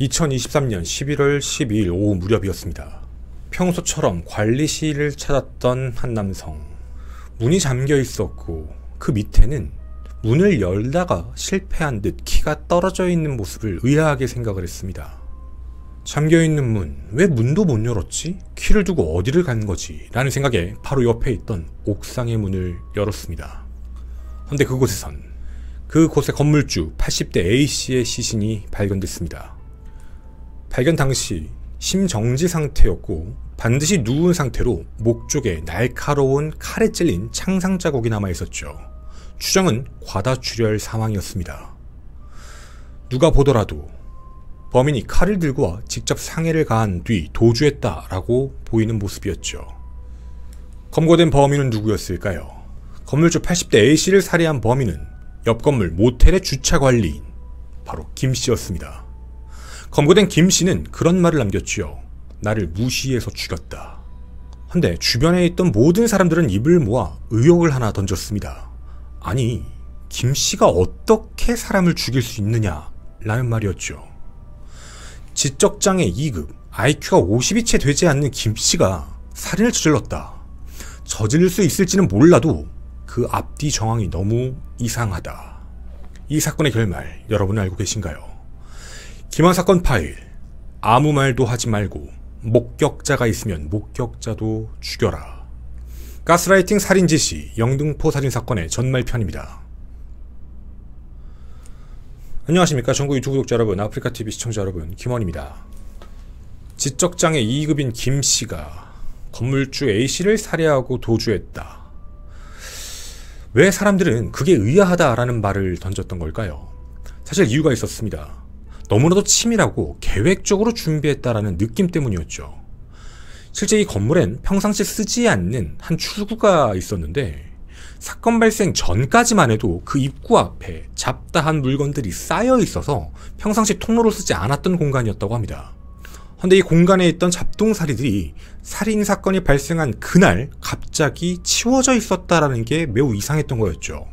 2023년 11월 12일 오후 무렵이었습니다. 평소처럼 관리실을 찾았던 한 남성. 문이 잠겨 있었고 그 밑에는 문을 열다가 실패한 듯 키가 떨어져 있는 모습을 의아하게 생각을 했습니다. 잠겨 있는 문, 왜 문도 못 열었지? 키를 두고 어디를 간 거지? 라는 생각에 바로 옆에 있던 옥상의 문을 열었습니다. 그런데 그곳에선 그곳의 건물주 80대 A씨의 시신이 발견됐습니다. 발견 당시 심정지 상태였고 반드시 누운 상태로 목 쪽에 날카로운 칼에 찔린 창상 자국이 남아 있었죠. 추정은 과다출혈 상황이었습니다. 누가 보더라도 범인이 칼을 들고 와 직접 상해를 가한 뒤 도주했다라고 보이는 모습이었죠. 검거된 범인은 누구였을까요? 건물주 80대 A씨를 살해한 범인은 옆 건물 모텔의 주차 관리인 바로 김씨였습니다. 검거된 김 씨는 그런 말을 남겼지요. 나를 무시해서 죽였다. 한데 주변에 있던 모든 사람들은 입을 모아 의혹을 하나 던졌습니다. 아니, 김 씨가 어떻게 사람을 죽일 수 있느냐? 라는 말이었죠. 지적장애 2급, IQ가 50이 채 되지 않는 김 씨가 살인을 저질렀다. 저질 릴수 있을지는 몰라도 그 앞뒤 정황이 너무 이상하다. 이 사건의 결말 여러분은 알고 계신가요? 기만 사건 파일 아무 말도 하지 말고 목격자가 있으면 목격자도 죽여라 가스라이팅 살인 지시 영등포 살인 사건의 전말편입니다. 안녕하십니까 전국 유튜브 구독자 여러분 아프리카TV 시청자 여러분 김원입니다. 지적장애 2급인 김씨가 건물주 A씨를 살해하고 도주했다. 왜 사람들은 그게 의아하다라는 말을 던졌던 걸까요? 사실 이유가 있었습니다. 너무나도 치밀하고 계획적으로 준비했다라는 느낌 때문이었죠. 실제 이 건물엔 평상시 쓰지 않는 한 출구가 있었는데 사건 발생 전까지만 해도 그 입구 앞에 잡다한 물건들이 쌓여 있어서 평상시 통로로 쓰지 않았던 공간이었다고 합니다. 그런데이 공간에 있던 잡동사리들이 살인 사건이 발생한 그날 갑자기 치워져 있었다라는 게 매우 이상했던 거였죠.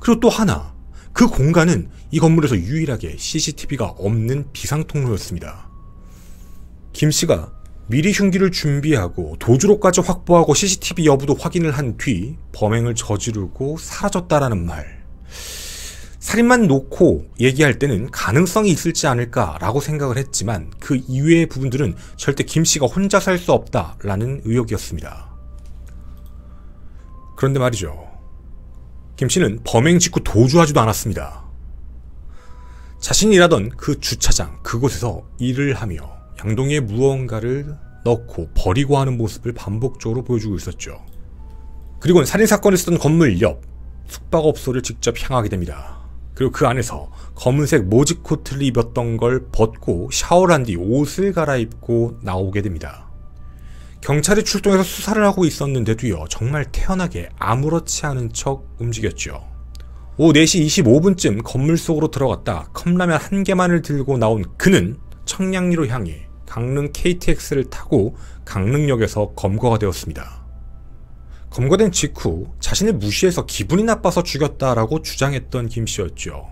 그리고 또 하나, 그 공간은 이 건물에서 유일하게 CCTV가 없는 비상 통로였습니다. 김 씨가 미리 흉기를 준비하고 도주로까지 확보하고 CCTV 여부도 확인을 한 뒤 범행을 저지르고 사라졌다라는 말. 살인만 놓고 얘기할 때는 가능성이 있을지 않을까라고 생각을 했지만 그 이외의 부분들은 절대 김 씨가 혼자 살 수 없다라는 의혹이었습니다. 그런데 말이죠. 김 씨는 범행 직후 도주하지도 않았습니다. 자신이 일하던 그 주차장 그곳에서 일을 하며 양동이에 무언가를 넣고 버리고 하는 모습을 반복적으로 보여주고 있었죠. 그리고는 살인사건을 쓰던 건물 옆 숙박업소를 직접 향하게 됩니다. 그리고 그 안에서 검은색 모직 코트를 입었던 걸 벗고 샤워를 한 뒤 옷을 갈아입고 나오게 됩니다. 경찰이 출동해서 수사를 하고 있었는데도요, 정말 태연하게 아무렇지 않은 척 움직였죠. 오후 4시 25분쯤 건물 속으로 들어갔다 컵라면 한 개만을 들고 나온 그는 청량리로 향해 강릉 KTX를 타고 강릉역에서 검거가 되었습니다. 검거된 직후 자신을 무시해서 기분이 나빠서 죽였다라고 주장했던 김 씨였죠.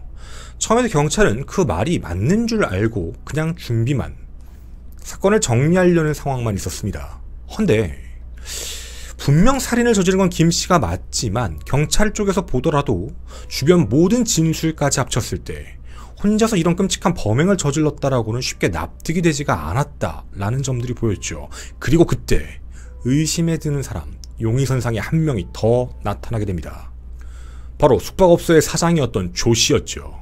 처음에도 경찰은 그 말이 맞는 줄 알고 그냥 준비만, 사건을 정리하려는 상황만 있었습니다. 헌데 분명 살인을 저지른 건 김씨가 맞지만 경찰 쪽에서 보더라도 주변 모든 진술까지 합쳤을 때 혼자서 이런 끔찍한 범행을 저질렀다라고는 쉽게 납득이 되지가 않았다라는 점들이 보였죠. 그리고 그때 의심에 드는 사람 용의선상에 한 명이 더 나타나게 됩니다. 바로 숙박업소의 사장이었던 조 씨였죠.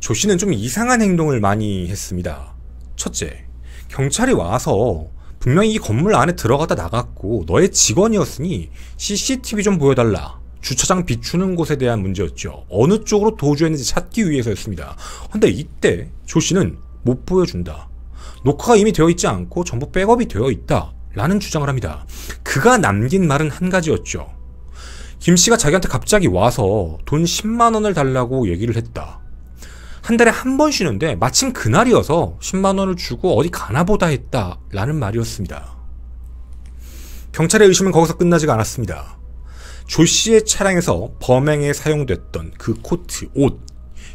조 씨는 좀 이상한 행동을 많이 했습니다. 첫째, 경찰이 와서 분명히 이 건물 안에 들어갔다 나갔고 너의 직원이었으니 CCTV 좀 보여달라. 주차장 비추는 곳에 대한 문제였죠. 어느 쪽으로 도주했는지 찾기 위해서였습니다. 근데 이때 조 씨는 못 보여준다. 녹화가 이미 되어 있지 않고 전부 백업이 되어 있다. 라는 주장을 합니다. 그가 남긴 말은 한 가지였죠. 김 씨가 자기한테 갑자기 와서 돈 10만원을 달라고 얘기를 했다. 한 달에 한 번 쉬는데 마침 그날이어서 10만 원을 주고 어디 가나 보다 했다라는 말이었습니다. 경찰의 의심은 거기서 끝나지가 않았습니다. 조 씨의 차량에서 범행에 사용됐던 그 코트, 옷,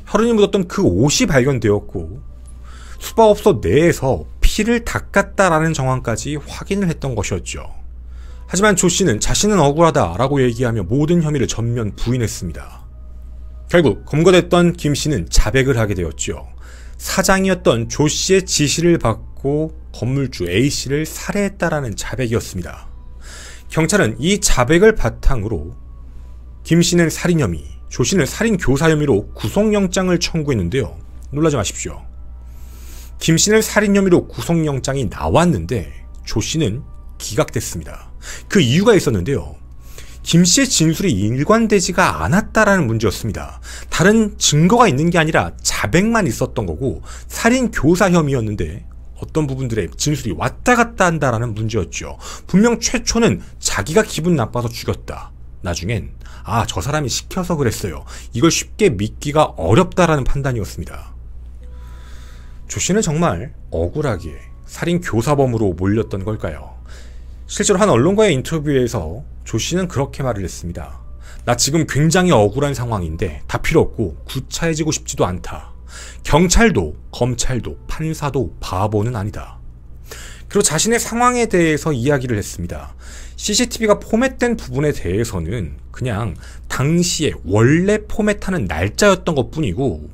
혈흔이 묻었던 그 옷이 발견되었고 수박업소 내에서 피를 닦았다라는 정황까지 확인을 했던 것이었죠. 하지만 조 씨는 자신은 억울하다라고 얘기하며 모든 혐의를 전면 부인했습니다. 결국 검거됐던 김 씨는 자백을 하게 되었죠. 사장이었던 조 씨의 지시를 받고 건물주 A 씨를 살해했다라는 자백이었습니다. 경찰은 이 자백을 바탕으로 김 씨는 살인 혐의, 조 씨는 살인 교사 혐의로 구속영장을 청구했는데요. 놀라지 마십시오. 김 씨는 살인 혐의로 구속영장이 나왔는데 조 씨는 기각됐습니다. 그 이유가 있었는데요. 김 씨의 진술이 일관되지가 않았다라는 문제였습니다. 다른 증거가 있는 게 아니라 자백만 있었던 거고 살인 교사 혐의였는데 어떤 부분들의 진술이 왔다 갔다 한다라는 문제였죠. 분명 최초는 자기가 기분 나빠서 죽였다. 나중엔 아 저 사람이 시켜서 그랬어요. 이걸 쉽게 믿기가 어렵다라는 판단이었습니다. 조 씨는 정말 억울하게 살인 교사범으로 몰렸던 걸까요? 실제로 한 언론과의 인터뷰에서 조 씨는 그렇게 말을 했습니다. 나 지금 굉장히 억울한 상황인데 다 필요 없고 구차해지고 싶지도 않다. 경찰도, 검찰도, 판사도 바보는 아니다. 그리고 자신의 상황에 대해서 이야기를 했습니다. CCTV가 포맷된 부분에 대해서는 그냥 당시에 원래 포맷하는 날짜였던 것 뿐이고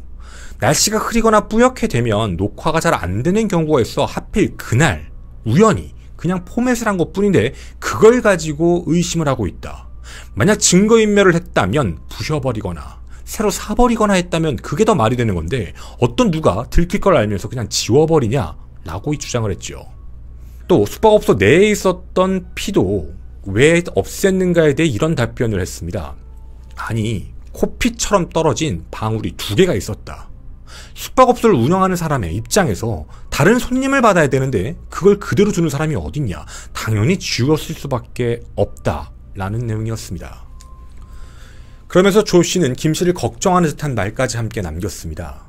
날씨가 흐리거나 뿌옇게 되면 녹화가 잘 안 되는 경우가 있어 하필 그날 우연히 그냥 포맷을 한 것 뿐인데 그걸 가지고 의심을 하고 있다. 만약 증거인멸을 했다면 부셔버리거나 새로 사버리거나 했다면 그게 더 말이 되는 건데 어떤 누가 들킬 걸 알면서 그냥 지워버리냐 라고 주장을 했죠. 또 숙박업소 내에 있었던 피도 왜 없앴는가에 대해 이런 답변을 했습니다. 아니 코피처럼 떨어진 방울이 두 개가 있었다. 숙박업소를 운영하는 사람의 입장에서 다른 손님을 받아야 되는데 그걸 그대로 주는 사람이 어딨냐 당연히 지우었을 수밖에 없다 라는 내용이었습니다 그러면서 조 씨는 김 씨를 걱정하는 듯한 말까지 함께 남겼습니다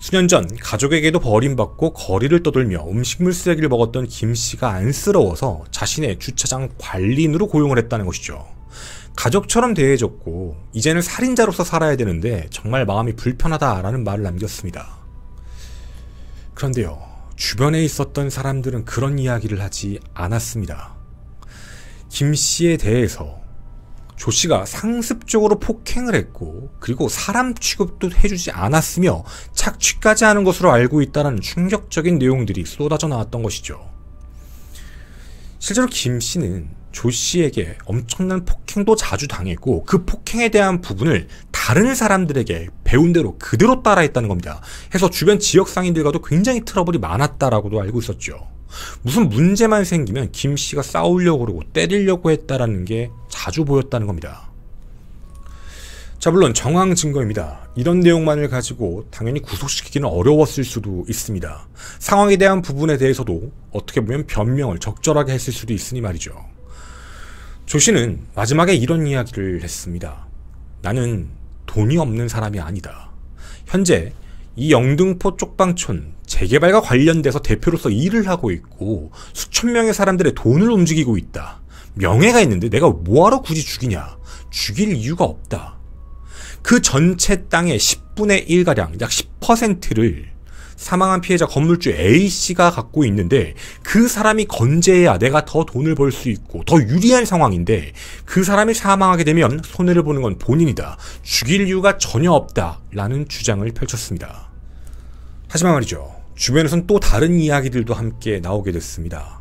수년 전 가족에게도 버림받고 거리를 떠돌며 음식물 쓰레기를 먹었던 김 씨가 안쓰러워서 자신의 주차장 관리인으로 고용을 했다는 것이죠 가족처럼 대해줬고 이제는 살인자로서 살아야 되는데 정말 마음이 불편하다라는 말을 남겼습니다. 그런데요. 주변에 있었던 사람들은 그런 이야기를 하지 않았습니다. 김 씨에 대해서 조 씨가 상습적으로 폭행을 했고 그리고 사람 취급도 해주지 않았으며 착취까지 하는 것으로 알고 있다는 충격적인 내용들이 쏟아져 나왔던 것이죠. 실제로 김 씨는 조 씨에게 엄청난 폭행도 자주 당했고 그 폭행에 대한 부분을 다른 사람들에게 배운 대로 그대로 따라했다는 겁니다. 해서 주변 지역 상인들과도 굉장히 트러블이 많았다라고도 알고 있었죠. 무슨 문제만 생기면 김 씨가 싸우려고 그러고 때리려고 했다라는 게 자주 보였다는 겁니다. 자 물론 정황 증거입니다. 이런 내용만을 가지고 당연히 구속시키기는 어려웠을 수도 있습니다. 상황에 대한 부분에 대해서도 어떻게 보면 변명을 적절하게 했을 수도 있으니 말이죠. 조 씨는 마지막에 이런 이야기를 했습니다. 나는 돈이 없는 사람이 아니다. 현재 이 영등포 쪽방촌 재개발과 관련돼서 대표로서 일을 하고 있고 수천 명의 사람들의 돈을 움직이고 있다. 명예가 있는데 내가 뭐하러 굳이 죽이냐? 죽일 이유가 없다. 그 전체 땅의 10분의 1가량, 약 10%를 사망한 피해자 건물주 A씨가 갖고 있는데 그 사람이 건재해야 내가 더 돈을 벌 수 있고 더 유리한 상황인데 그 사람이 사망하게 되면 손해를 보는 건 본인이다. 죽일 이유가 전혀 없다. 라는 주장을 펼쳤습니다. 하지만 말이죠. 주변에선 또 다른 이야기들도 함께 나오게 됐습니다.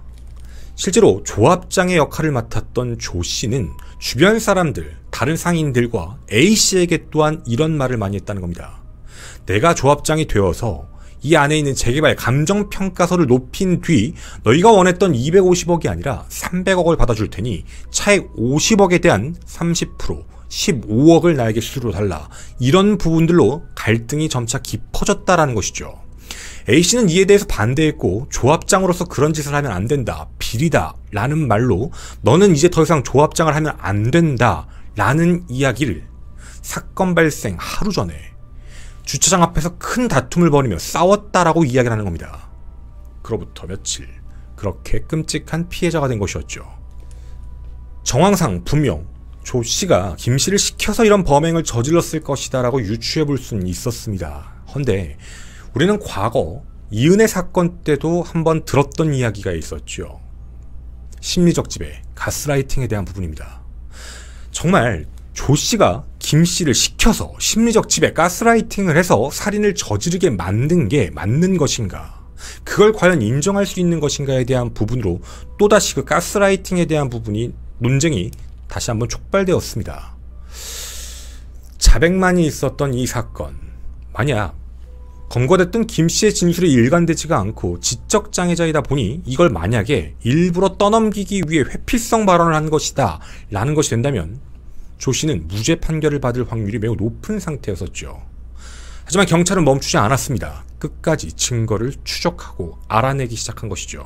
실제로 조합장의 역할을 맡았던 조 씨는 주변 사람들, 다른 상인들과 A 씨에게 또한 이런 말을 많이 했다는 겁니다. 내가 조합장이 되어서 이 안에 있는 재개발 감정평가서를 높인 뒤 너희가 원했던 250억이 아니라 300억을 받아줄 테니 차액 50억에 대한 30% 15억을 나에게 수수료 달라. 이런 부분들로 갈등이 점차 깊어졌다라는 것이죠. A씨는 이에 대해서 반대했고 조합장으로서 그런 짓을 하면 안 된다. 비리다. 라는 말로 너는 이제 더 이상 조합장을 하면 안 된다. 라는 이야기를 사건 발생 하루 전에 주차장 앞에서 큰 다툼을 벌이며 싸웠다라고 이야기를 하는 겁니다. 그로부터 며칠 그렇게 끔찍한 피해자가 된 것이었죠. 정황상 분명 조 씨가 김 씨를 시켜서 이런 범행을 저질렀을 것이다라고 유추해 볼 수는 있었습니다. 헌데 우리는 과거 이은혜 사건 때도 한번 들었던 이야기가 있었죠. 심리적 지배, 가스라이팅에 대한 부분입니다. 정말 조 씨가 김 씨를 시켜서 심리적 집에 가스라이팅을 해서 살인을 저지르게 만든 게 맞는 것인가? 그걸 과연 인정할 수 있는 것인가에 대한 부분으로 또다시 그 가스라이팅에 대한 부분이 논쟁이 다시 한번 촉발되었습니다. 자백만이 있었던 이 사건. 만약 검거됐던 김 씨의 진술이 일관되지가 않고 지적장애자이다 보니 이걸 만약에 일부러 떠넘기기 위해 회피성 발언을 한 것이다 라는 것이 된다면 조 씨는 무죄 판결을 받을 확률이 매우 높은 상태였었죠. 하지만 경찰은 멈추지 않았습니다. 끝까지 증거를 추적하고 알아내기 시작한 것이죠.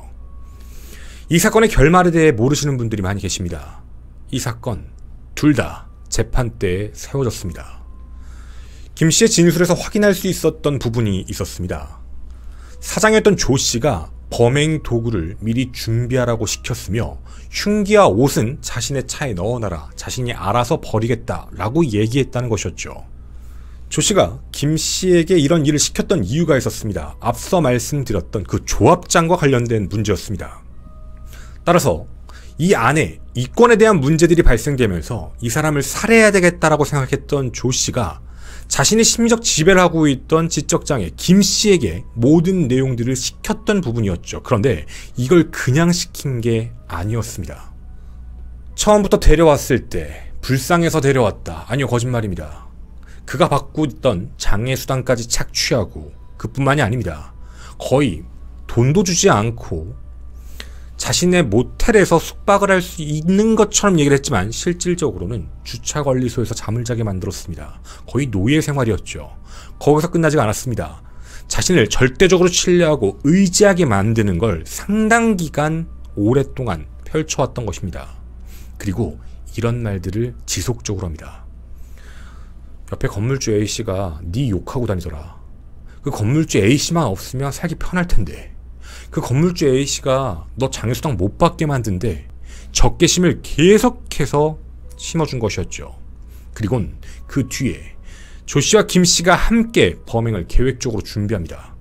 이 사건의 결말에 대해 모르시는 분들이 많이 계십니다. 이 사건 둘 다 재판 때에 세워졌습니다. 김 씨의 진술에서 확인할 수 있었던 부분이 있었습니다. 사장이었던 조 씨가 범행 도구를 미리 준비하라고 시켰으며 흉기와 옷은 자신의 차에 넣어놔라 자신이 알아서 버리겠다 라고 얘기했다는 것이었죠. 조 씨가 김 씨에게 이런 일을 시켰던 이유가 있었습니다. 앞서 말씀드렸던 그 조합장과 관련된 문제였습니다. 따라서 이 안에 이권에 대한 문제들이 발생되면서 이 사람을 살해해야 되겠다라고 생각했던 조 씨가 자신의 심리적 지배를 하고 있던 지적장애 김 씨에게 모든 내용들을 시켰던 부분이었죠. 그런데 이걸 그냥 시킨 게 아니었습니다. 처음부터 데려왔을 때 불쌍해서 데려왔다. 아니요, 거짓말입니다. 그가 받고 있던 장애 수당까지 착취하고 그뿐만이 아닙니다. 거의 돈도 주지 않고 자신의 모텔에서 숙박을 할 수 있는 것처럼 얘기를 했지만 실질적으로는 주차관리소에서 잠을 자게 만들었습니다. 거의 노예 생활이었죠. 거기서 끝나지 가 않았습니다. 자신을 절대적으로 신뢰하고 의지하게 만드는 걸 상당 기간 오랫동안 펼쳐왔던 것입니다. 그리고 이런 말들을 지속적으로 합니다. 옆에 건물주 A씨가 네 욕하고 다니더라. 그 건물주 A씨만 없으면 살기 편할 텐데. 그 건물주 A씨가 너 장애수당 못 받게 만든데 적개심을 계속해서 심어준 것이었죠. 그리곤 그 뒤에 조씨와 김씨가 함께 범행을 계획적으로 준비합니다.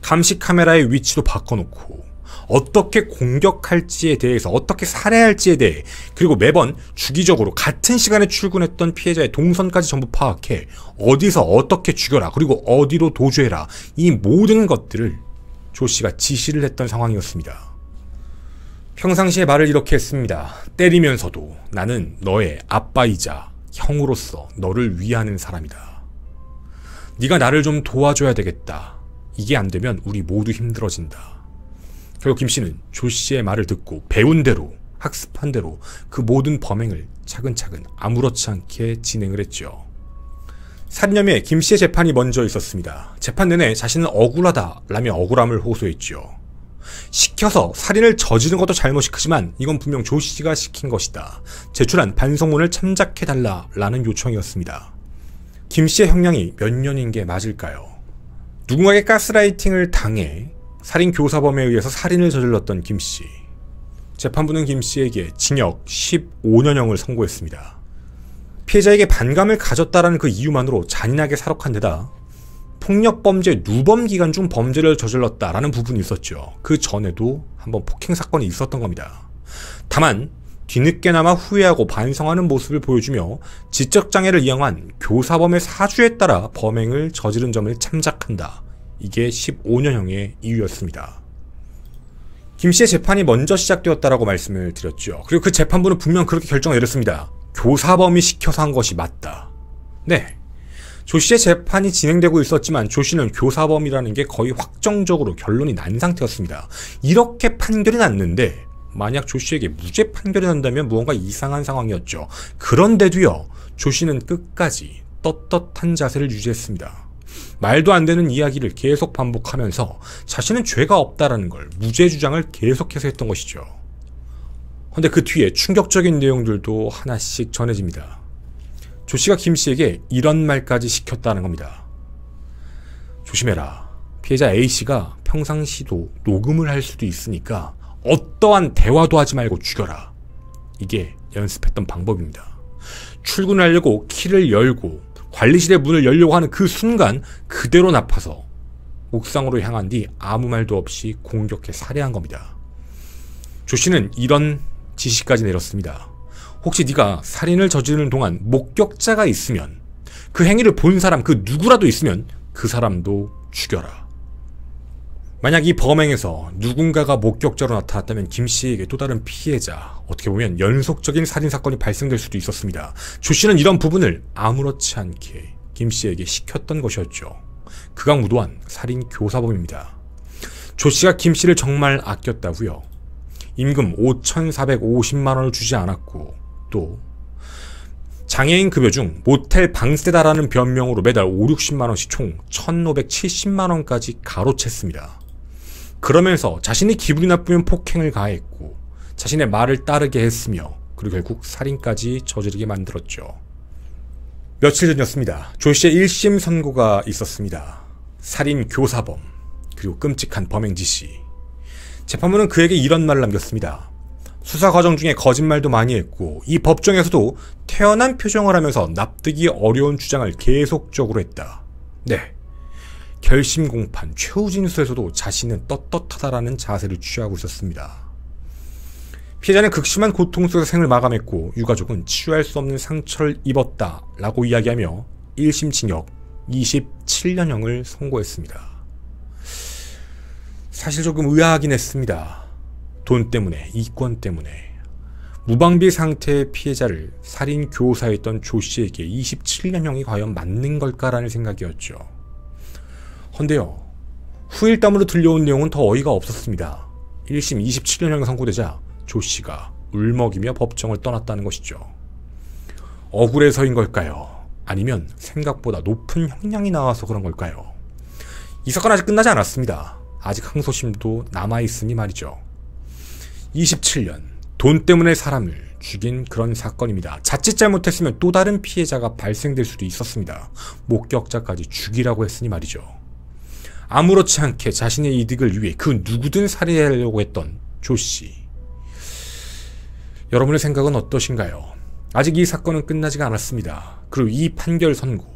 감시 카메라의 위치도 바꿔놓고 어떻게 공격할지에 대해서 어떻게 살해할지에 대해 그리고 매번 주기적으로 같은 시간에 출근했던 피해자의 동선까지 전부 파악해 어디서 어떻게 죽여라 그리고 어디로 도주해라 이 모든 것들을 조 씨가 지시를 했던 상황이었습니다. 평상시에 말을 이렇게 했습니다. 때리면서도 나는 너의 아빠이자 형으로서 너를 위하는 사람이다. 네가 나를 좀 도와줘야 되겠다. 이게 안 되면 우리 모두 힘들어진다. 결국 김 씨는 조 씨의 말을 듣고 배운 대로 학습한 대로 그 모든 범행을 차근차근 아무렇지 않게 진행을 했죠. 산념에 김 씨의 재판이 먼저 있었습니다. 재판 내내 자신은 억울하다라며 억울함을 호소했지요. 시켜서 살인을 저지른 것도 잘못이 크지만 이건 분명 조 씨가 시킨 것이다. 제출한 반성문을 참작해달라라는 요청이었습니다. 김 씨의 형량이 몇 년인 게 맞을까요? 누군가에게 가스라이팅을 당해 살인 교사범에 의해서 살인을 저질렀던 김 씨. 재판부는 김 씨에게 징역 15년형을 선고했습니다. 피해자에게 반감을 가졌다라는 그 이유만으로 잔인하게 사역한 데다 폭력범죄 누범 기간 중 범죄를 저질렀다라는 부분이 있었죠. 그 전에도 한번 폭행 사건이 있었던 겁니다. 다만 뒤늦게나마 후회하고 반성하는 모습을 보여주며 지적장애를 이용한 교사범의 사주에 따라 범행을 저지른 점을 참작한다. 이게 15년형의 이유였습니다. 김 씨의 재판이 먼저 시작되었다라고 말씀을 드렸죠. 그리고 그 재판부는 분명 그렇게 결정을 내렸습니다. 교사범이 시켜서 한 것이 맞다. 네. 조 씨의 재판이 진행되고 있었지만 조 씨는 교사범이라는 게 거의 확정적으로 결론이 난 상태였습니다. 이렇게 판결이 났는데 만약 조 씨에게 무죄 판결이 난다면 무언가 이상한 상황이었죠. 그런데도요, 조 씨는 끝까지 떳떳한 자세를 유지했습니다. 말도 안 되는 이야기를 계속 반복하면서 자신은 죄가 없다라는 걸 무죄 주장을 계속해서 했던 것이죠. 근데 그 뒤에 충격적인 내용들도 하나씩 전해집니다. 조 씨가 김 씨에게 이런 말까지 시켰다는 겁니다. 조심해라. 피해자 A 씨가 평상시도 녹음을 할 수도 있으니까 어떠한 대화도 하지 말고 죽여라. 이게 연습했던 방법입니다. 출근하려고 키를 열고 관리실의 문을 열려고 하는 그 순간 그대로 나파서 옥상으로 향한 뒤 아무 말도 없이 공격해 살해한 겁니다. 조 씨는 이런 지시까지 내렸습니다. 혹시 네가 살인을 저지르는 동안 목격자가 있으면 그 행위를 본 사람 그 누구라도 있으면 그 사람도 죽여라. 만약 이 범행에서 누군가가 목격자로 나타났다면 김 씨에게 또 다른 피해자, 어떻게 보면 연속적인 살인사건이 발생될 수도 있었습니다. 조 씨는 이런 부분을 아무렇지 않게 김 씨에게 시켰던 것이었죠. 그강무도한 살인 교사범입니다. 조 씨가 김 씨를 정말 아꼈다고요. 임금 5,450만 원을 주지 않았고 또 장애인 급여 중 모텔 방세다라는 변명으로 매달 5, 60만 원씩 총 1,570만 원까지 가로챘습니다. 그러면서 자신이 기분이 나쁘면 폭행을 가했고 자신의 말을 따르게 했으며 그리고 결국 살인까지 저지르게 만들었죠. 며칠 전이었습니다. 조 씨의 1심 선고가 있었습니다. 살인 교사범 그리고 끔찍한 범행 지시 재판부는 그에게 이런 말을 남겼습니다. 수사 과정 중에 거짓말도 많이 했고 이 법정에서도 태어난 표정을 하면서 납득이 어려운 주장을 계속적으로 했다. 네. 결심 공판 최후진 수에서도 자신은 떳떳하다라는 자세를 취하고 있었습니다. 피해자는 극심한 고통 속에서 생을 마감했고 유가족은 치유할 수 없는 상처를 입었다라고 이야기하며 1심 징역 27년형을 선고했습니다. 사실 조금 의아하긴 했습니다. 돈 때문에, 이권 때문에. 무방비 상태의 피해자를 살인 교사였던 조 씨에게 27년형이 과연 맞는 걸까라는 생각이었죠. 헌데요, 후일담으로 들려온 내용은 더 어이가 없었습니다. 1심 27년형이 선고되자 조 씨가 울먹이며 법정을 떠났다는 것이죠. 억울해서인 걸까요? 아니면 생각보다 높은 형량이 나와서 그런 걸까요? 이 사건 아직 끝나지 않았습니다. 아직 항소심도 남아있으니 말이죠. 27년 돈 때문에 사람을 죽인 그런 사건입니다. 자칫 잘못했으면 또 다른 피해자가 발생될 수도 있었습니다. 목격자까지 죽이라고 했으니 말이죠. 아무렇지 않게 자신의 이득을 위해 그 누구든 살해하려고 했던 조씨. 여러분의 생각은 어떠신가요? 아직 이 사건은 끝나지가 않았습니다. 그리고 이 판결 선고,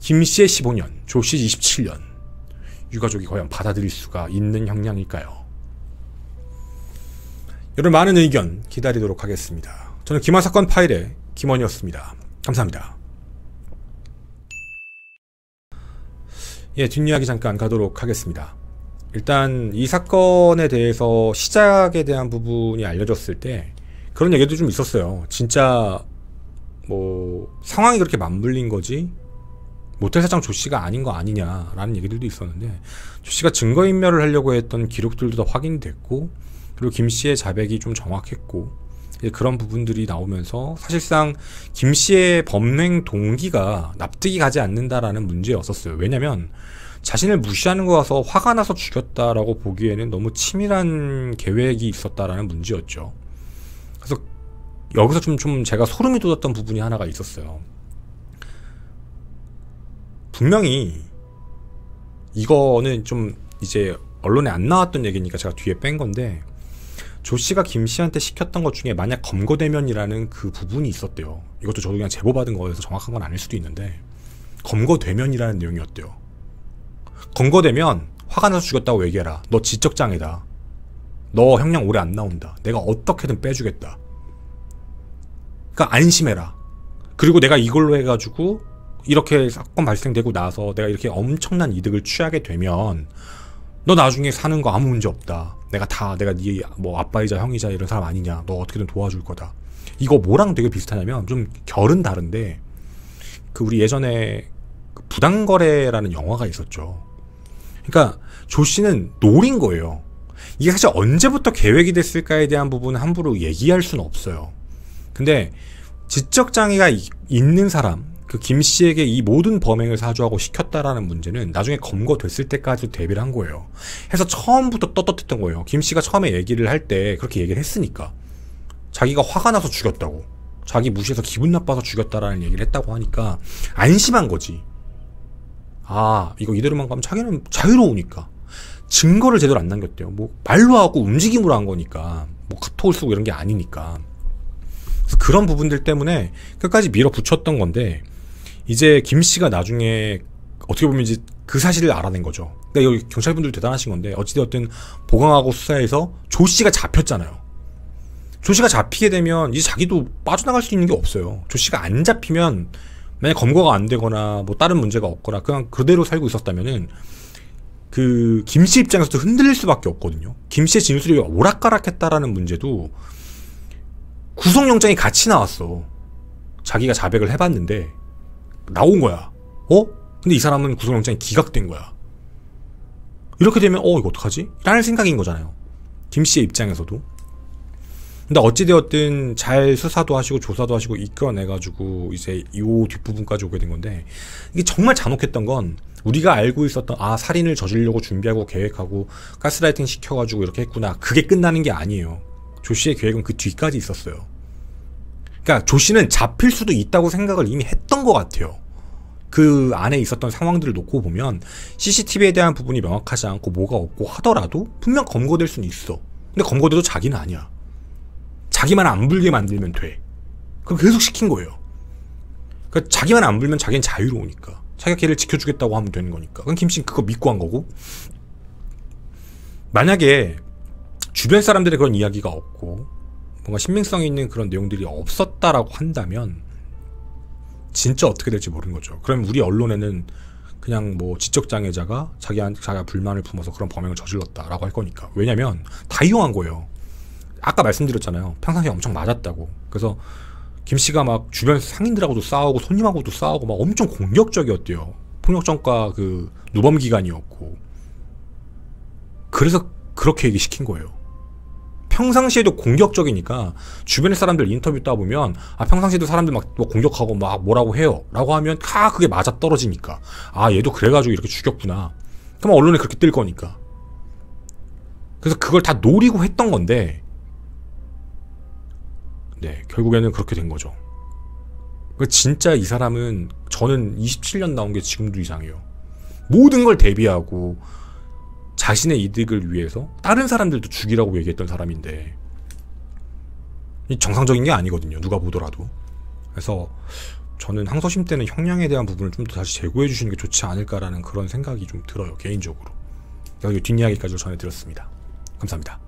김 씨의 15년, 조씨 27년, 유가족이 과연 받아들일 수가 있는 형량일까요? 여러분 많은 의견 기다리도록 하겠습니다. 저는 김한 사건 파일의 김원이었습니다. 감사합니다. 예, 뒷이야기 잠깐 가도록 하겠습니다. 일단 이 사건에 대해서 시작에 대한 부분이 알려졌을 때 그런 얘기도 좀 있었어요. 진짜 뭐 상황이 그렇게 맞물린 거지 모텔 사장 조 씨가 아닌 거 아니냐라는 얘기들도 있었는데 조 씨가 증거인멸을 하려고 했던 기록들도 다 확인됐고 그리고 김 씨의 자백이 좀 정확했고 그런 부분들이 나오면서 사실상 김 씨의 범행 동기가 납득이 가지 않는다라는 문제였었어요. 왜냐면 자신을 무시하는 거라서 화가 나서 죽였다라고 보기에는 너무 치밀한 계획이 있었다라는 문제였죠. 그래서 여기서 좀, 좀 제가 소름이 돋았던 부분이 하나가 있었어요. 분명히 이거는 좀 이제 언론에 안 나왔던 얘기니까 제가 뒤에 뺀 건데 조 씨가 김 씨한테 시켰던 것 중에 만약 검거대면이라는 그 부분이 있었대요. 이것도 저도 그냥 제보 받은 거여서 정확한 건 아닐 수도 있는데 검거대면이라는 내용이었대요. 검거대면 화가 나서 죽였다고 얘기해라. 너 지적장애다. 너 형량 오래 안 나온다. 내가 어떻게든 빼주겠다. 그러니까 안심해라. 그리고 내가 이걸로 해가지고 이렇게 사건 발생되고 나서 내가 이렇게 엄청난 이득을 취하게 되면 너 나중에 사는 거 아무 문제 없다. 내가 다 내가 네 뭐 아빠이자 형이자 이런 사람 아니냐. 너 어떻게든 도와줄 거다. 이거 뭐랑 되게 비슷하냐면 좀 결은 다른데 그 우리 예전에 그 부당거래라는 영화가 있었죠. 그러니까 조 씨는 노린 거예요. 이게 사실 언제부터 계획이 됐을까에 대한 부분은 함부로 얘기할 수는 없어요. 근데 지적 장애가 있는 사람, 그김 씨에게 이 모든 범행을 사주하고 시켰다라는 문제는 나중에 검거됐을 때까지 대비를 한 거예요. 해서 처음부터 떳떳했던 거예요. 김 씨가 처음에 얘기를 할 때 그렇게 얘기를 했으니까 자기가 화가 나서 죽였다고 자기 무시해서 기분 나빠서 죽였다라는 얘기를 했다고 하니까 안심한 거지. 아 이거 이대로만 가면 자기는 자유로우니까 증거를 제대로 안 남겼대요. 뭐 말로 하고 움직임으로 한 거니까 뭐 카톡을 쓰고 이런 게 아니니까. 그래서 그런 부분들 때문에 끝까지 밀어붙였던 건데 이제 김 씨가 나중에 어떻게 보면 이제 그 사실을 알아낸 거죠. 그러니까 여기 경찰분들 대단하신 건데 어찌되었든 보강하고 수사해서 조 씨가 잡혔잖아요. 조 씨가 잡히게 되면 이제 자기도 빠져나갈 수 있는 게 없어요. 조 씨가 안 잡히면 만약 검거가 안 되거나 뭐 다른 문제가 없거나 그냥 그대로 살고 있었다면은 그 김 씨 입장에서도 흔들릴 수밖에 없거든요. 김 씨의 진술이 오락가락했다라는 문제도 구속영장이 같이 나왔어. 자기가 자백을 해봤는데 나온 거야. 어? 근데 이 사람은 구속영장이 기각된 거야. 이렇게 되면 어 이거 어떡하지? 라는 생각인 거잖아요. 김 씨의 입장에서도. 근데 어찌되었든 잘 수사도 하시고 조사도 하시고 이끌어내가지고 이제 이 뒷부분까지 오게 된 건데 이게 정말 잔혹했던 건 우리가 알고 있었던 아 살인을 저지르려고 준비하고 계획하고 가스라이팅 시켜가지고 이렇게 했구나 그게 끝나는 게 아니에요 조 씨의 계획은 그 뒤까지 있었어요 그러니까 조 씨는 잡힐 수도 있다고 생각을 이미 했던 것 같아요. 그 안에 있었던 상황들을 놓고 보면 CCTV에 대한 부분이 명확하지 않고 뭐가 없고 하더라도 분명 검거될 수는 있어. 근데 검거돼도 자기는 아니야. 자기만 안 불게 만들면 돼. 그럼 계속 시킨 거예요. 그러니까 자기만 안 불면 자기는 자유로우니까. 자기가 걔를 지켜주겠다고 하면 되는 거니까. 그럼 김씨는 그거 믿고 한 거고. 만약에 주변 사람들의 그런 이야기가 없고 뭔가 신빙성 있는 그런 내용들이 없었다라고 한다면 진짜 어떻게 될지 모르는 거죠. 그러면 우리 언론에는 그냥 뭐 지적 장애자가 자기한 자기가 불만을 품어서 그런 범행을 저질렀다라고 할 거니까. 왜냐면 다 이용한 거예요. 아까 말씀드렸잖아요. 평상시에 엄청 맞았다고. 그래서 김 씨가 막 주변 상인들하고도 싸우고 손님하고도 싸우고 막 엄청 공격적이었대요. 폭력 전과 그 누범 기간이었고. 그래서 그렇게 얘기 시킨 거예요. 평상시에도 공격적이니까 주변의 사람들 인터뷰 따보면 아 평상시에도 사람들 막 뭐 공격하고 막 뭐라고 해요 라고 하면 다 그게 맞아 떨어지니까 아 얘도 그래가지고 이렇게 죽였구나 그럼 언론에 그렇게 뜰 거니까 그래서 그걸 다 노리고 했던 건데 네 결국에는 그렇게 된 거죠 그 진짜 이 사람은 저는 27년 나온 게 지금도 이상해요 모든 걸 대비하고 자신의 이득을 위해서 다른 사람들도 죽이라고 얘기했던 사람인데 정상적인 게 아니거든요. 누가 보더라도. 그래서 저는 항소심 때는 형량에 대한 부분을 좀 더 다시 제고해 주시는 게 좋지 않을까라는 그런 생각이 좀 들어요. 개인적으로. 여기 뒷이야기까지 전해드렸습니다. 감사합니다.